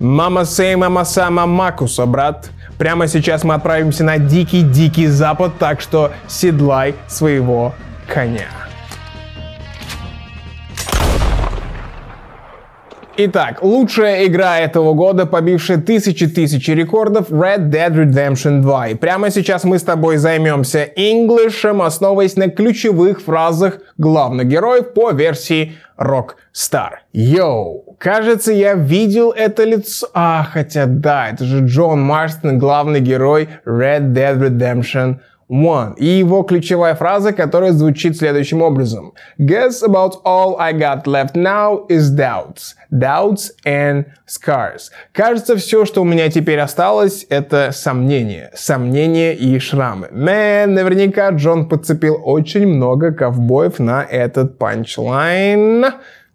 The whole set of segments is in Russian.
Мама сей, мама сама Макуса, брат. Прямо сейчас мы отправимся на дикий-дикий запад, так что седлай своего коня. Итак, лучшая игра этого года, побившая тысячи-тысячи рекордов Red Dead Redemption 2. И прямо сейчас мы с тобой займемся инглишем, основываясь на ключевых фразах главных героев по версии Rockstar. Йоу, кажется, я видел это лицо. А, хотя да, это же Джон Марстон, главный герой Red Dead Redemption one. И его ключевая фраза, которая звучит следующим образом. Guess about all I got left now is doubts. Doubts and scars. Кажется, все, что у меня теперь осталось, это сомнения. Сомнения и шрамы. Man, наверняка Джон подцепил очень много ковбоев на этот панчлайн.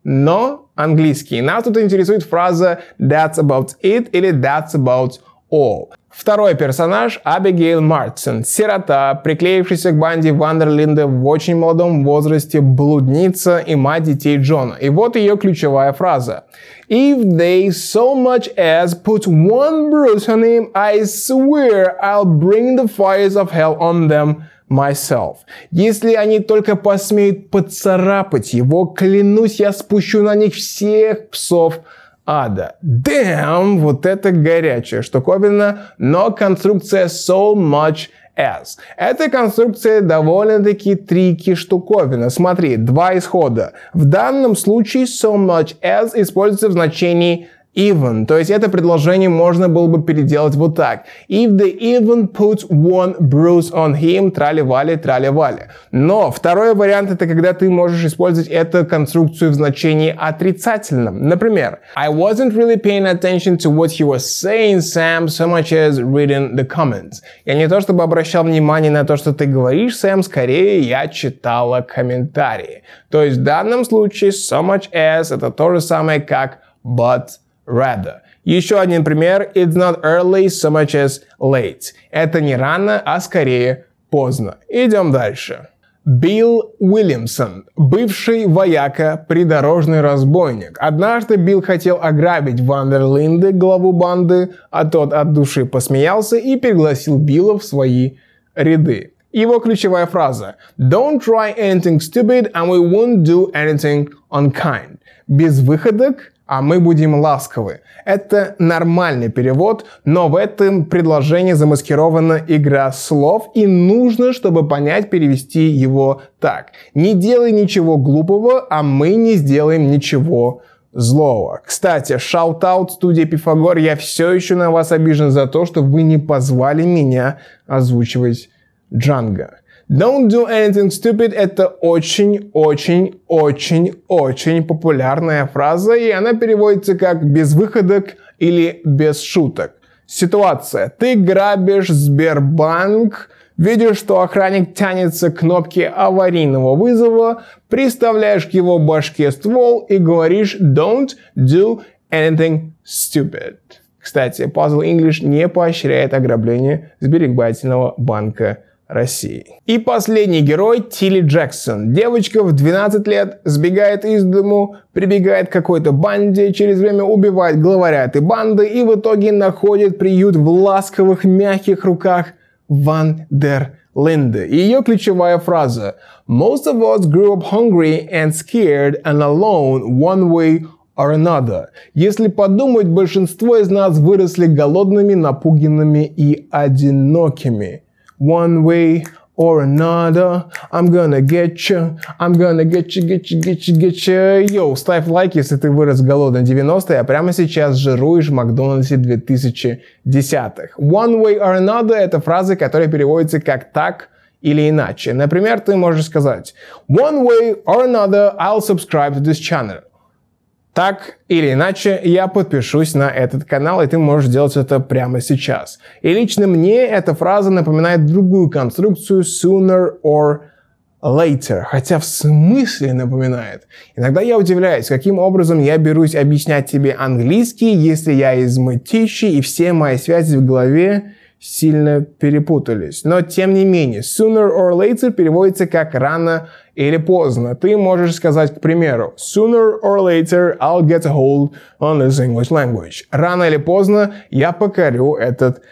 Но английский. Нас тут интересует фраза that's about it или that's about all о. Второй персонаж – Абигейл Мартсон, сирота, приклеившаяся к банде Вандерлинда в очень молодом возрасте, блудница и мать детей Джона. И вот ее ключевая фраза. If they so much as put one bruise on him, I swear I'll bring the fires of hell on them myself. Если они только посмеют поцарапать его, клянусь, я спущу на них всех псов, ада. Damn, вот это горячая штуковина, но конструкция so much as. Эта конструкция довольно-таки трики штуковина. Смотри, два исхода. В данном случае so much as используется в значении even. То есть это предложение можно было бы переделать вот так. If they even put one bruise on him, трали-вали, трали-вали. Но второй вариант это когда ты можешь использовать эту конструкцию в значении отрицательном. Например, I wasn't really paying attention to what he was saying, Sam, so much as reading the comments. Я не то чтобы обращал внимание на то, что ты говоришь, Сэм, скорее я читала комментарии. То есть в данном случае so much as это то же самое, как but rather. Еще один пример. It's not early so much as late. Это не рано, а скорее поздно. Идем дальше. Билл Уильямсон, бывший вояка, придорожный разбойник. Однажды Билл хотел ограбить Вандерлинды, главу банды, а тот от души посмеялся и пригласил Билла в свои ряды. Его ключевая фраза «Don't try anything stupid and we won't do anything unkind». Без выходок а мы будем ласковы. Это нормальный перевод, но в этом предложении замаскирована игра слов, и нужно, чтобы понять, перевести его так. Не делай ничего глупого, а мы не сделаем ничего злого. Кстати, шаут-аут студия Пифагор, я все еще на вас обижен за то, что вы не позвали меня озвучивать Джанго. Don't do anything stupid – это очень-очень-очень-очень популярная фраза, и она переводится как «без выходок» или «без шуток». Ситуация. Ты грабишь Сбербанк, видишь, что охранник тянется к кнопке аварийного вызова, приставляешь к его башке ствол и говоришь «Don't do anything stupid». Кстати, Puzzle English не поощряет ограбление сберегательного банка России. И последний герой Тилли Джексон. Девочка в 12 лет сбегает из дому, прибегает к какой-то банде, через время убивает главаря этой банды и в итоге находит приют в ласковых мягких руках Ван дер Линды. И ее ключевая фраза «Most of us grew up hungry and scared and alone one way or another». Если подумать, большинство из нас выросли голодными, напуганными и одинокими one way or another. I'm gonna get you, I'm gonna get you, get you, get you, get you. Yo, ставь лайк, если ты вырос голодный 90-е, а прямо сейчас жируешь в Макдональдсе 2010-х. One way or another — это фразы, которые переводятся как «так», или иначе. Например, ты можешь сказать One way or another I'll subscribe to this channel. Так или иначе, я подпишусь на этот канал, и ты можешь сделать это прямо сейчас. И лично мне эта фраза напоминает другую конструкцию sooner or later, хотя в смысле напоминает. Иногда я удивляюсь, каким образом я берусь объяснять тебе английский, если я из мытищи и все мои связи в голове сильно перепутались. Но тем не менее, sooner or later переводится как рано или поздно. Ты можешь сказать, к примеру, sooner or later I'll get a hold on this English language. Рано или поздно я покорю этот язык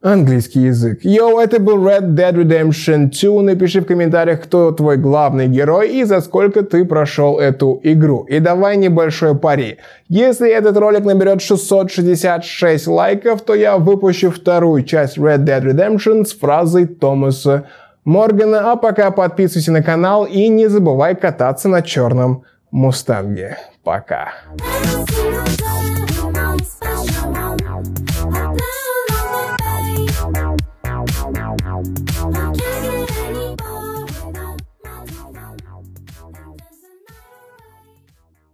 Английский язык. Йоу, это был Red Dead Redemption 2. Напиши в комментариях, кто твой главный герой и за сколько ты прошел эту игру. И давай небольшой пари. Если этот ролик наберет 666 лайков, то я выпущу вторую часть Red Dead Redemption с фразой Томаса Моргана. А пока подписывайся на канал и не забывай кататься на черном мустанге. Пока.